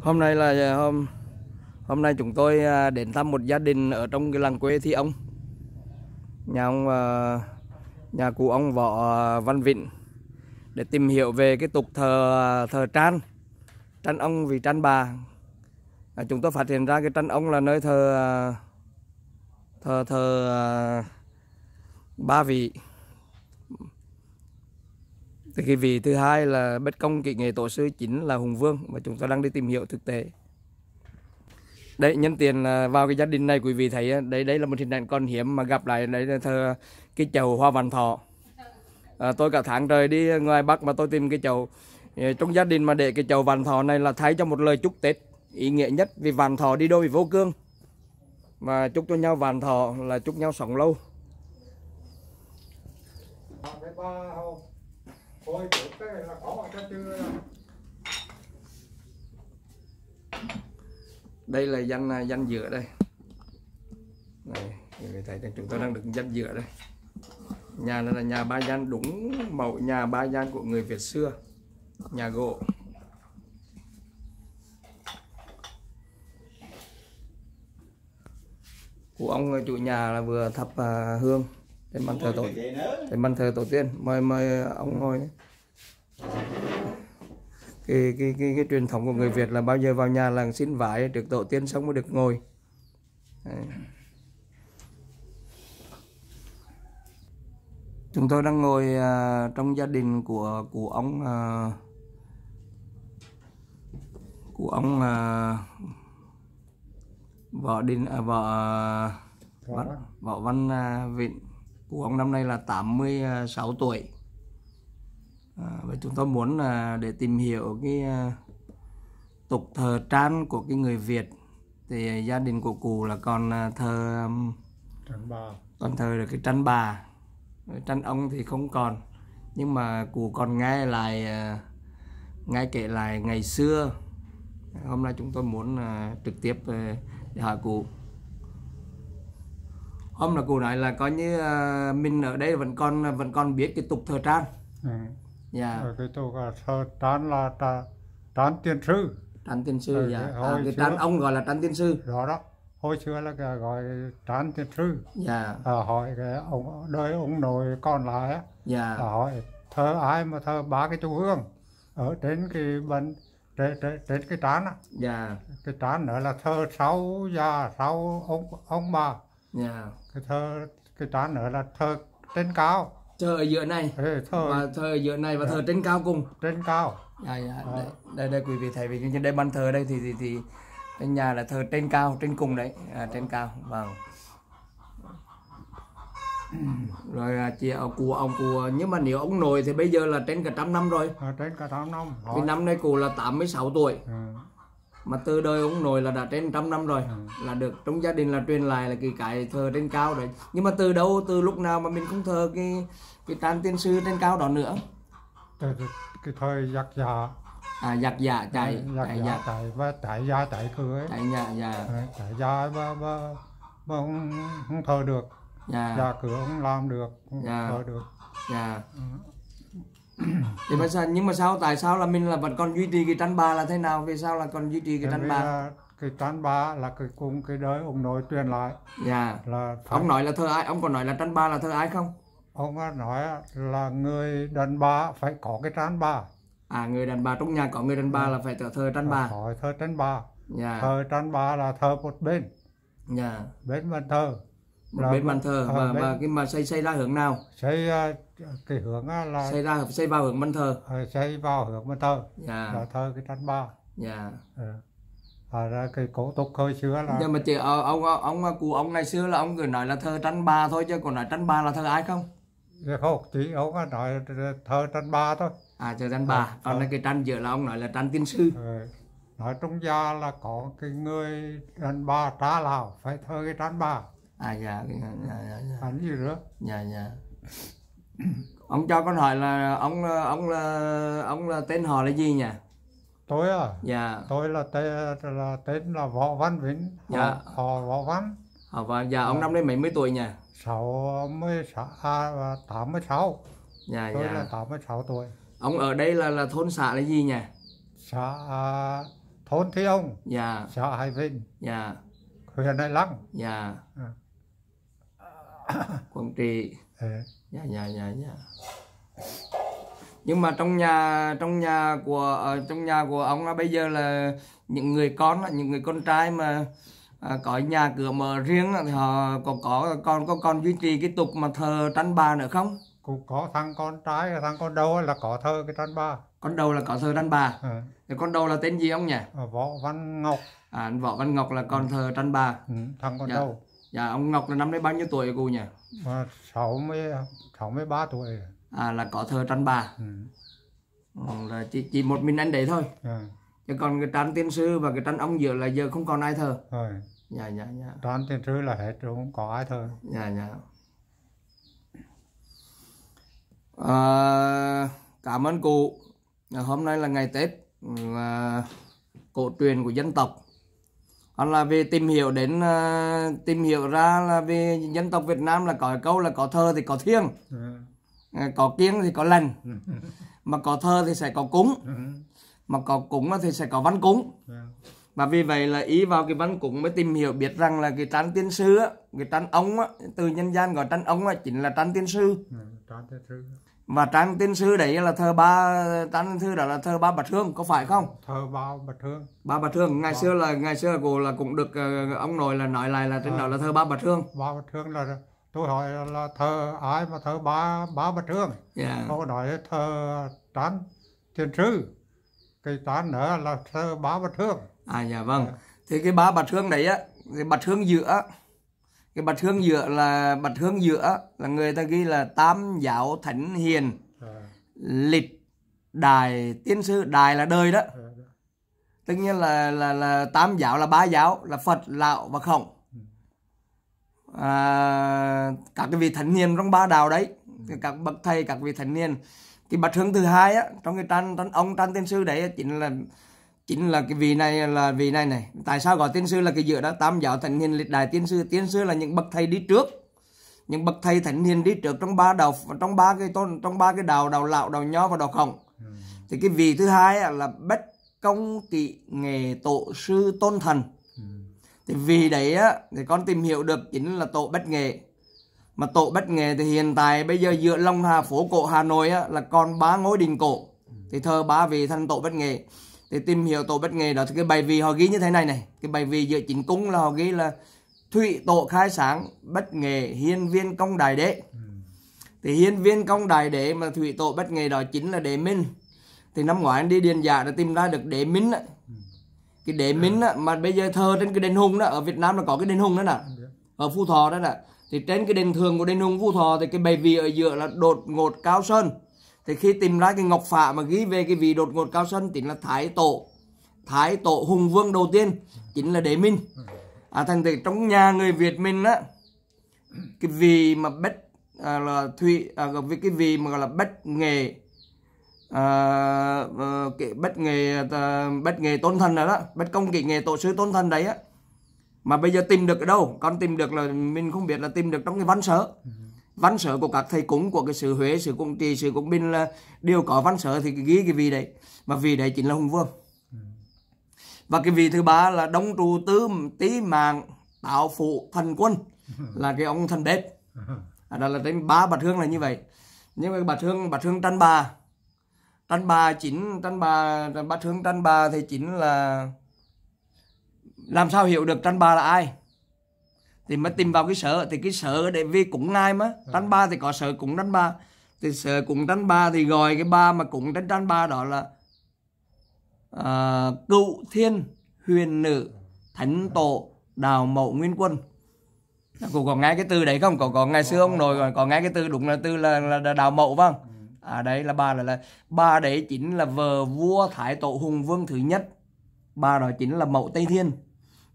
hôm nay là ờ, hôm hôm nay chúng tôi ờ, đến thăm một gia đình ở trong cái làng quê thi ông nhà ông ờ, nhà cụ ông võ văn vịnh để tìm hiểu về cái tục thờ thờ tran tranh ông vì tranh bà à, chúng tôi phát hiện ra cái tranh ông là nơi thờ thờ thờ ba vị thì cái vị thứ hai là bất công kỹ nghệ tổ sư chính là hùng vương mà chúng ta đang đi tìm hiểu thực tế đây nhân tiền vào cái gia đình này quý vị thấy đây đấy là một hình ảnh con hiếm mà gặp lại đấy là thờ cái chầu hoa vạn thọ à, tôi cả tháng trời đi ngoài bắc mà tôi tìm cái chầu ờ, trong gia đình mà để cái chầu vạn thọ này là thay cho một lời chúc tết ý nghĩa nhất vì vạn thọ đi đôi với vô cương mà chúc cho nhau vạn thọ là chúc nhau sống lâu coi được cái là có cái chưa đây là danh à, danh dừa đây này người thấy rằng chúng tôi đang được danh dừa đây nhà này là nhà ba gian đúng mẫu nhà ba gian của người Việt xưa nhà gỗ của ông chủ nhà là vừa thắp à, hương để bàn thờ tổ để bàn thờ tổ tiên mời mời ông ngồi cái, cái cái cái truyền thống của người Việt là bao giờ vào nhà làng xin vải được tổ tiên sống mới được ngồi đấy. chúng tôi đang ngồi uh, trong gia đình của của ông uh, của ông uh, vợ đình uh, vợ uh, võ văn uh, vịnh Cụ ông năm nay là 86 tuổi. À, và chúng tôi muốn là để tìm hiểu cái à, tục thờ tran của cái người Việt thì gia đình của cụ là còn à, thờ um, trăn bà. còn thờ được cái trăn bà trăn ông thì không còn nhưng mà cụ còn nghe lại à, nghe kể lại ngày xưa hôm nay chúng tôi muốn trực tiếp để hỏi cụ ông là cụ nói là coi như uh, mình ở đây vẫn còn vẫn còn biết cái tục thờ trang ừ. dạ yeah. Ờ, cái tục ờ, thờ trang là ta tán tiên sư tán tiên sư ừ, dạ à, cái tán ông gọi là tán tiên sư đó đó hồi xưa là gọi tán tiên sư dạ à, hỏi cái ông đời ông nội con lại á dạ à, hỏi thờ ai mà thờ ba cái chú hương ở trên cái bên trên, trên, trên cái trán á dạ cái trán nữa là thờ sáu già sáu ông ông bà Dạ. Cái thơ cái trán nữa là thơ trên cao. Thơ ở giữa này. Ừ, thơ. Và thơ ở giữa này và dạ. thơ trên cao cùng. Trên cao. Dạ, dạ. dạ. Đây, đây, quý vị thầy vì trên đây ban thờ đây thì thì thì trên nhà là thờ trên cao trên cùng đấy à, trên cao vâng rồi à, chị ở à, cụ ông cụ à, nhưng mà nếu ông nội thì bây giờ là trên cả trăm năm rồi à, trên cả trăm năm rồi. năm nay cụ là 86 tuổi ừ mà từ đời ông nội là đã trên trăm năm rồi ừ. là được trong gia đình là truyền lại là cái cái thờ trên cao đấy nhưng mà từ đâu từ lúc nào mà mình không thờ cái cái tàn tiên sư trên cao đó nữa từ cái, cái thời giặc giả dạ. à giặc giả dạ, chạy ừ, giặc giả chạy và chạy già chạy cưới chạy nhà già chạy già và và và không, không thờ được dạ. già cửa không làm được không dạ. thờ được dạ. Ừ thì mà sao, nhưng mà sao tại sao là mình là vẫn còn duy trì cái tranh bà là thế nào vì sao là còn duy trì cái tranh bà cái tranh bà là cái cùng cái đời ông nội truyền lại dạ là phải... ông nói là thơ ai ông còn nói là tranh bà là thơ ai không ông nói là người đàn bà phải có cái tranh bà à người đàn bà trong nhà có người đàn bà dạ. là phải thờ thơ tranh bà thờ thơ tranh bà yeah. Dạ. thờ tranh bà là thờ một bên yeah. Dạ. bên bàn thờ một bên bàn thờ à, và, bên... và cái mà xây xây ra hướng nào xây à, cái hướng à, là xây ra xây vào hướng bàn thờ xây vào hướng bàn thờ dạ. là thờ cái thanh ba dạ ừ. à, ra cái cổ tục hồi xưa là nhưng mà chị ờ, ông ờ, ông ờ, cụ ông ngày xưa là ông cứ nói là thờ tranh ba thôi chứ còn nói tranh ba là thờ ai không dạ, không chỉ ông nói thờ tranh ba thôi à thờ tranh ba à, còn à. cái tranh giữa là ông nói là tranh tiên sư à nói trong gia là có cái người đàn ba trả lào phải thơ cái đàn ba à dạ dạ dạ, dạ. ảnh à, gì đó dạ dạ ông cho con hỏi là ông ông là ông là tên họ là gì nhỉ tôi à dạ tôi là tên là tên là võ văn vĩnh họ, dạ họ võ văn họ võ dạ ông dạ. năm nay mấy mấy tuổi nhỉ sáu mươi sáu à, tám mươi sáu dạ tôi dạ. là tám mươi sáu tuổi ông ở đây là là thôn xã là gì nhỉ xã à, thôn thế ông dạ xã hải vinh dạ huyện đại lăng dạ à. quảng trị nhà nhà nhà nhà. nhưng mà trong nhà trong nhà của ờ, trong nhà của ông uh, bây giờ là những người con uh, những người con trai mà uh, có nhà cửa mở riêng thì họ có có con có con duy trì cái tục mà thờ tranh bà nữa không cũng có thằng con trai thằng con đầu là có thờ cái tranh bà con đầu là có thờ tranh bà ừ. thì con đầu là tên gì ông nhỉ ờ, võ văn ngọc à võ văn ngọc là con thờ tranh bà ừ, thằng con dạ. đầu Dạ, ông Ngọc là năm nay bao nhiêu tuổi cô nhỉ? À, 60, 63 tuổi. À, là có thơ tranh bà. Ừ. Còn ờ, là chỉ, chỉ một mình anh đấy thôi. À. Chứ còn cái tranh tiên sư và cái tranh ông giữa là giờ không còn ai thơ. Ừ. Dạ, dạ, dạ. dạ. Tranh tiên sư là hết rồi, không có ai thơ. Dạ, dạ. À, cảm ơn cụ. Hôm nay là ngày Tết, là cổ truyền của dân tộc hoặc là về tìm hiểu đến uh, tìm hiểu ra là về dân tộc Việt Nam là có câu là có thơ thì có thiêng ừ. ờ, có kiêng thì có lần ừ. mà có thơ thì sẽ có cúng ừ. mà có cúng thì sẽ có văn cúng và vì vậy là ý vào cái văn cúng mới tìm hiểu biết rằng là cái trán tiên sư á, cái trán ông á, từ nhân gian gọi trán ông á, chính là trán tiên sư và trang tiên sư đấy là thơ ba trang tiên sư đó là thơ ba bạch hương có phải không thơ ba bạch hương ba bạch hương ngày ba. Vâng. xưa là ngày xưa cô là cũng được ờ, ông nội là nói lại là trên à, đó vâng. là thơ ba bạch hương ba bạch hương là tôi hỏi là thơ ai mà thơ ba ba bạch hương yeah. Dạ. cô nói thờ tán tiên sư cái tán nữa là thơ ba bạch hương à dạ vâng dạ. thì cái ba bạch hương đấy á thì bạch hương giữa cái bạch hương giữa là bạch hương giữa là người ta ghi là tam giáo thánh hiền à. lịch đài tiên sư đài là đời đó à. tất nhiên là là là tam giáo là ba giáo là phật lão và khổng ừ. à, các cái vị thánh hiền trong ba đạo đấy ừ. các bậc thầy các vị thánh hiền thì bạch hương thứ hai á trong cái tranh tranh ông tranh tiên sư đấy chính là chính là cái vị này là vị này này tại sao gọi tiên sư là cái dựa đó tam giáo thánh hiền lịch đại tiên sư tiên sư là những bậc thầy đi trước những bậc thầy thánh hiền đi trước trong ba đạo trong ba cái tôn trong ba cái đạo đạo lão đạo nho và đạo khổng thì cái vị thứ hai là bất công tị nghề tổ sư tôn thần thì vì đấy á thì con tìm hiểu được chính là tổ bất nghề mà tổ bất nghề thì hiện tại bây giờ giữa long hà phố cổ hà nội á là còn ba ngôi đình cổ thì thờ ba vị thành tổ bất nghề thì tìm hiểu tổ bất nghề đó thì cái bài vị họ ghi như thế này này cái bài vị giữa chính cung là họ ghi là thụy tổ khai sáng bất nghề hiên viên công đại đế ừ. thì hiên viên công đại đế mà thụy tổ bất nghề đó chính là đế minh thì năm ngoái anh đi điền giả đã tìm ra được đế minh ấy. Ừ. cái đế minh ấy, mà bây giờ thơ trên cái đền hùng đó ở việt nam là có cái đền hùng đó nè ở phú thọ đó nè thì trên cái đền thường của đền hùng phú thọ thì cái bài vị ở giữa là đột ngột cao sơn thì khi tìm ra cái ngọc phả mà ghi về cái vị đột ngột cao sân chính là thái tổ thái tổ hùng vương đầu tiên chính là đế minh à, thành thì trong nhà người việt mình á cái vị mà bất à, là thụy à, cái vị mà gọi là bất nghề à, cái ờ, bất nghề à, bất nghề tôn thần đó, đó bất công kỹ nghề tổ sư tôn thần đấy á mà bây giờ tìm được ở đâu con tìm được là mình không biết là tìm được trong cái văn sở văn sở của các thầy cúng của cái sự Huế, sự Cung Trì, sự Cung Binh là đều có văn sở thì ghi cái vị đấy. Mà vị đấy chính là Hùng Vương. Và cái vị thứ ba là Đông Trù Tứ Tý Mạng Tạo Phụ Thần Quân là cái ông thần bếp. À, đó là trên ba bạch hương là như vậy. Nhưng mà bạch hương bạch hương tranh bà. Tranh bà chính tranh bà bạch hương tranh bà thì chính là làm sao hiểu được tranh bà là ai? thì mới tìm vào cái sở thì cái sở để vì cúng ngài mà tranh ờ. ba thì có sở cũng tranh ba thì sở cũng tranh ba thì gọi cái ba mà cúng trên tranh ba đó là à, cựu thiên huyền nữ thánh tổ đào mậu nguyên quân cô có nghe cái từ đấy không có có ngày xưa ông nội còn có nghe cái từ đúng là từ là, là đào mậu vâng à đấy là ba là, là bà đấy chính là vợ vua thái tổ hùng vương thứ nhất ba đó chính là mậu tây thiên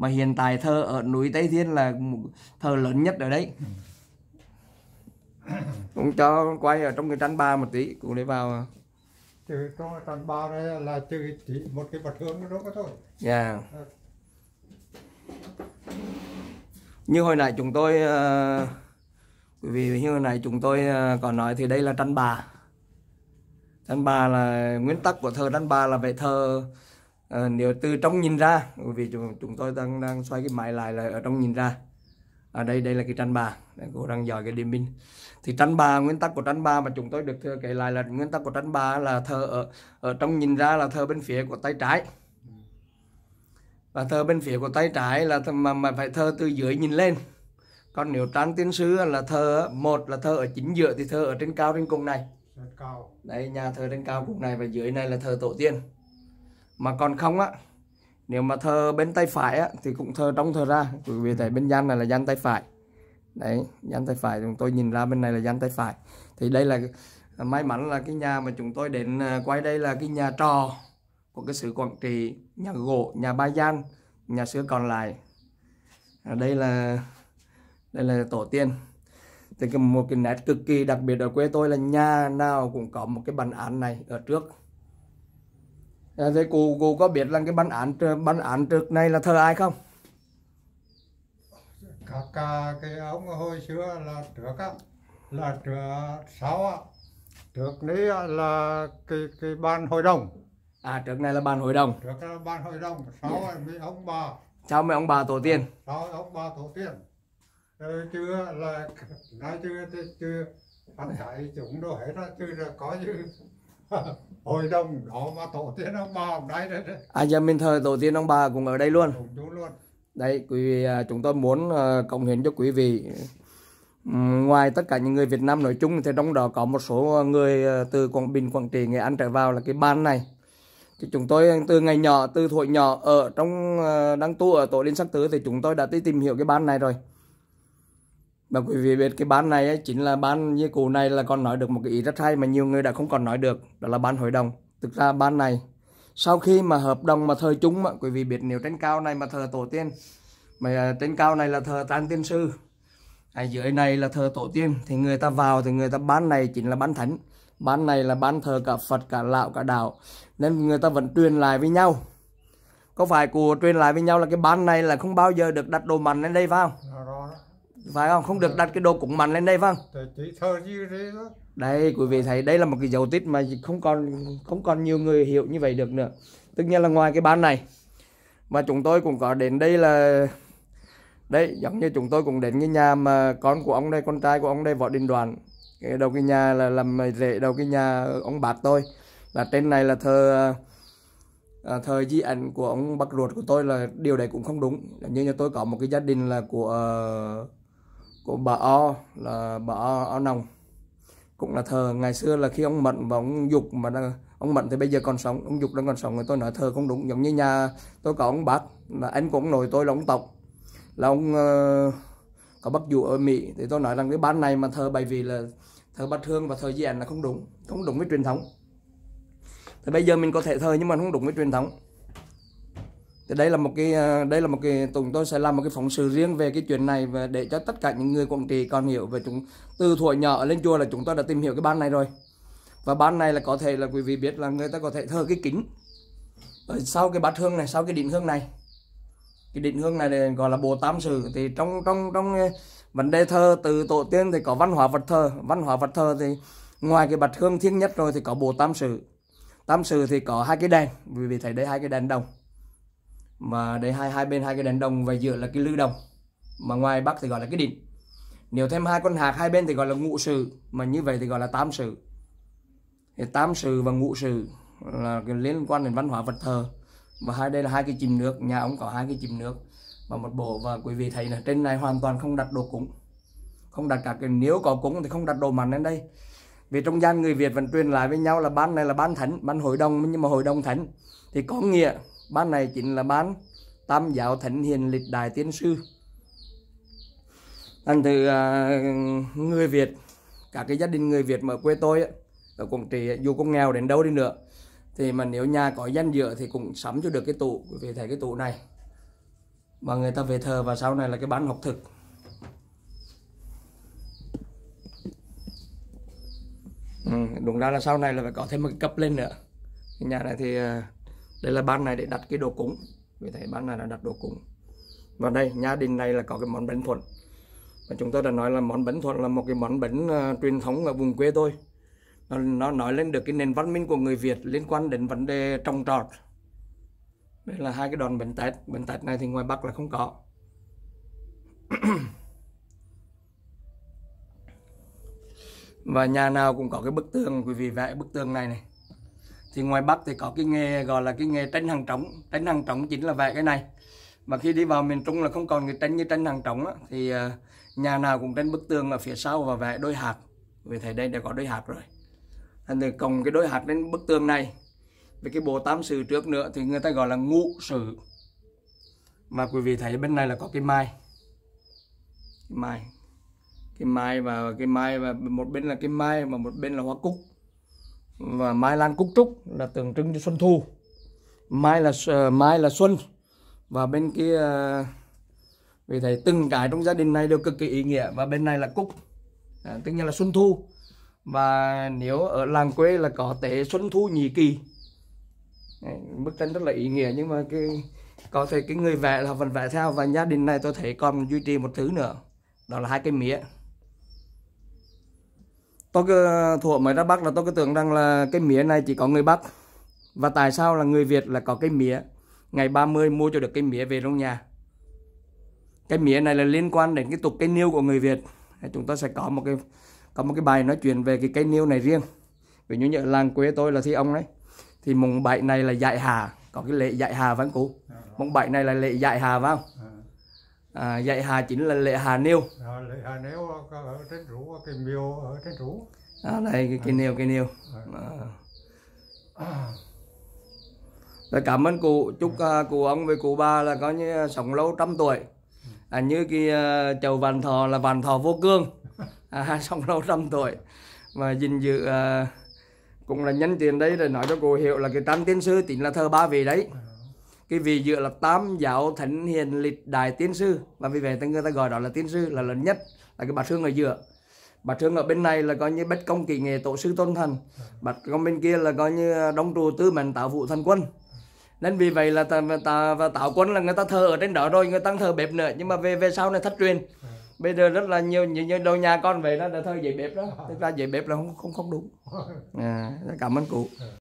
mà hiện tại thờ ở núi Tây Thiên là thờ lớn nhất ở đấy cũng cho quay ở trong cái tranh ba một tí cũng để vào từ trong tranh ba đấy là từ chỉ một cái bật hướng đó có thôi dạ yeah. Ờ. À. như hồi nãy chúng tôi quý ờ, vị như hồi nãy chúng tôi uh, ờ, còn nói thì đây là tranh bà tranh bà là nguyên tắc của thờ tranh bà là về thờ à, nếu từ trong nhìn ra vì chúng, chúng tôi đang đang xoay cái máy lại là ở trong nhìn ra ở à, đây đây là cái tranh bà cô đang dò cái điểm pin thì tranh bà nguyên tắc của tranh bà mà chúng tôi được thừa kể lại là nguyên tắc của tranh bà là thờ ở, ở trong nhìn ra là thờ bên phía của tay trái và thờ bên phía của tay trái là thờ, mà, mà phải thờ từ dưới nhìn lên còn nếu tráng tiến sứ là thờ một là thờ ở chính giữa thì thờ ở trên cao trên cùng này đấy nhà thờ trên cao cùng này và dưới này là thờ tổ tiên mà còn không á nếu mà thơ bên tay phải á, thì cũng thơ trong thơ ra bởi vì tại bên gian này là gian tay phải đấy gian tay phải chúng tôi nhìn ra bên này là gian tay phải thì đây là may mắn là cái nhà mà chúng tôi đến à, quay đây là cái nhà trò của cái sự quản trị nhà gỗ nhà ba gian nhà xưa còn lại ở à, đây là đây là tổ tiên thì một cái nét cực kỳ đặc biệt ở quê tôi là nhà nào cũng có một cái bản án này ở trước À, thế cụ cụ có biết rằng cái bản án bản án trước này là thờ ai không các cả cái ông hồi xưa là trước á là trước sáu á trước đấy là cái cái ban hội đồng à trước này là ban hội đồng trước là ban hội đồng sáu yeah. mấy ông bà cháu mấy ông bà tổ tiên à, sáu ông bà tổ tiên ờ, chưa là nói chưa chưa anh chạy chúng đâu hết á chưa là có chứ hồi đồng đó mà tổ tiên ông bà ở đây đấy, đấy. à nhà mình thờ tổ tiên ông bà cũng ở đây luôn đúng, luôn đây quý vị à, chúng tôi muốn à, cộng hiến cho quý vị ừ, ngoài tất cả những người Việt Nam nói chung thì trong đó có một số người à, từ Quảng Bình Quảng Trị Nghệ An trở vào là cái ban này thì chúng tôi từ ngày nhỏ từ thuở nhỏ ở trong đang tu ở tổ liên sắc tứ thì chúng tôi đã đi tìm hiểu cái ban này rồi mà quý vị biết cái ban này ấy, chính là ban như cụ này là còn nói được một cái ý rất hay mà nhiều người đã không còn nói được đó là ban hội đồng thực ra ban này sau khi mà hợp đồng mà thờ chúng mà quý vị biết nếu trên cao này mà thờ tổ tiên mà à, trên cao này là thờ tan tiên sư ở à, dưới này là thờ tổ tiên thì người ta vào thì người ta bán này chính là bán thánh ban này là bán thờ cả phật cả lạo cả đạo nên người ta vẫn truyền lại với nhau có phải cụ truyền lại với nhau là cái ban này là không bao giờ được đặt đồ mạnh lên đây vào phải không không được dạ. đặt cái đồ cúng mặn lên đây vâng đây quý vị thấy đây là một cái dấu tích mà không còn không còn nhiều người hiểu như vậy được nữa tất nhiên là ngoài cái ban này mà chúng tôi cũng có đến đây là đấy giống như chúng tôi cũng đến cái nhà mà con của ông đây con trai của ông đây võ đình đoàn cái đầu cái nhà là làm rễ đầu cái nhà ông bạc tôi là trên này là thờ à, thời di ảnh của ông bác ruột của tôi là điều đấy cũng không đúng như nhà tôi có một cái gia đình là của uh, của bà O là bà O, o Nồng cũng là thờ ngày xưa là khi ông Mận và ông Dục mà đang, ông Mận thì bây giờ còn sống ông Dục đang còn sống người tôi nói thờ không đúng giống như nhà tôi có ông bát là anh của ông nội tôi là ông Tộc là ông uh, có bác dụ ở Mỹ thì tôi nói rằng cái bán này mà thờ bởi vì là thờ bát hương và thờ di ảnh là không đúng không đúng với truyền thống thì bây giờ mình có thể thờ nhưng mà không đúng với truyền thống thì đây là một cái ờ, đây là một cái tùng tôi sẽ làm một cái phóng sự riêng về cái chuyện này và để cho tất cả những người quảng trị còn hiểu về chúng từ thuở nhỏ lên chùa là chúng tôi đã tìm hiểu cái ban này rồi và ban này là có thể là quý vị biết là người ta có thể thờ cái kính ở sau cái bát hương này sau cái định hương này cái định hương này gọi là bồ tam sự thì trong trong trong ờ, vấn đề thơ từ tổ tiên thì có văn hóa vật thơ văn hóa vật thơ thì ngoài cái bạch hương thiên nhất rồi thì có bồ tam sự tam sự thì có hai cái đèn vì vị thấy đây hai cái đèn đồng mà đấy hai hai bên hai cái đèn đồng và giữa là cái lư đồng mà ngoài bắc thì gọi là cái đỉnh nếu thêm hai con hạc hai bên thì gọi là ngũ sự mà như vậy thì gọi là tam sự thì tam sự và ngũ sự là cái liên quan đến văn hóa vật thờ và hai đây là hai cái chìm nước nhà ông có hai cái chìm nước và một bộ và quý vị thấy là trên này hoàn toàn không đặt đồ cúng không đặt cả cái nếu có cúng thì không đặt đồ mặn lên đây vì trong gian người Việt vẫn truyền lại với nhau là ban này là ban thánh ban hội đồng nhưng mà hội đồng thánh thì có nghĩa ban này chính là ban tam giáo thánh hiền lịch đại tiên sư thành từ à, người việt cả cái gia đình người việt mà quê tôi ở quảng trị dù có nghèo đến đâu đi nữa thì mà nếu nhà có danh dựa thì cũng sắm cho được cái tủ vì thấy cái tủ này mà người ta về thờ và sau này là cái bán học thực ừ, đúng ra là sau này là phải có thêm một cái cấp lên nữa nhà này thì à, đây là bàn này để đặt cái đồ cúng vì thấy bàn này là đặt đồ cúng và đây nhà đình này là có cái món bánh thuận và chúng tôi đã nói là món bánh thuận là một cái món bánh uh, truyền thống ở vùng quê tôi nó, nó nói lên được cái nền văn minh của người Việt liên quan đến vấn đề trồng trọt đây là hai cái đòn bánh tét bánh tét này thì ngoài Bắc là không có và nhà nào cũng có cái bức tường quý vị vẽ bức tường này này thì ngoài Bắc thì có cái nghề gọi là cái nghề tranh hàng trống tranh hàng trống chính là vẽ cái này mà khi đi vào miền Trung là không còn người tranh như tranh hàng trống thì ờ, nhà nào cũng tranh bức tường ở phía sau và vẽ đôi hạt vì thấy đây đã có đôi hạt rồi thành thì cộng cái đôi hạt đến bức tường này với cái bộ tam sự trước nữa thì người ta gọi là ngũ sự mà quý vị thấy bên này là có cái mai cái mai cái mai và cái mai và một bên là cái mai và một bên là hoa cúc và mai lan cúc trúc là tượng trưng cho xuân thu mai là uh, mai là xuân và bên kia uh, ờ, vì thầy từng cái trong gia đình này đều cực kỳ ý nghĩa và bên này là cúc à, tức nghĩa là xuân thu và nếu ở làng quê là có tế xuân thu nhị kỳ bức tranh rất là ý nghĩa nhưng mà cái có thể cái người vẽ là vẫn vẽ theo và gia đình này tôi thấy còn duy trì một thứ nữa đó là hai cái mía tôi cứ thuở mới ra Bắc là tôi cứ tưởng rằng là cái mía này chỉ có người Bắc và tại sao là người Việt là có cái mía ngày 30 mua cho được cái mía về trong nhà cái mía này là liên quan đến cái tục cây niêu của người Việt chúng ta sẽ có một cái có một cái bài nói chuyện về cái cây niêu này riêng ví dụ như làng quê tôi là thi ông đấy thì mùng bảy này là dạy hà có cái lễ dạy hà vẫn cũ mùng bảy này là lễ dạy hà phải à, dạy hà chính là lệ hà nêu à, lệ hà nêu à, ở trên rủ à, cái miêu ở trên rủ à, đây cái, cái nêu cái nêu à. à. Rồi cảm ơn cụ chúc uh, cụ ông với cụ ba là có như sống lâu trăm tuổi à, như cái uh, chầu vạn thọ là vạn thọ vô cương à, sống lâu trăm tuổi mà gìn giữ uh, cũng là nhân tiền đấy rồi nói cho cụ hiểu là cái tăng tiên sư tính là thơ ba vị đấy cái vị dựa là tam giáo thánh hiền lịch đại tiên sư và vì vậy người ta gọi đó là tiên sư là lớn nhất là cái bát thương ở giữa bát thương ở bên này là coi như bất công kỳ nghề tổ sư tôn thần bát công bên kia là coi như đông trù tư mệnh tạo vụ thần quân nên vì vậy là ta tà, và tạo quân là người ta thờ ở trên đó rồi người ta thờ bếp nữa nhưng mà về về sau này thất truyền bây giờ rất là nhiều nhiều, nhiều đồ nhà con về đó là thơ dạy bếp đó thực ra dạy bếp là không không không đúng à, cảm ơn cụ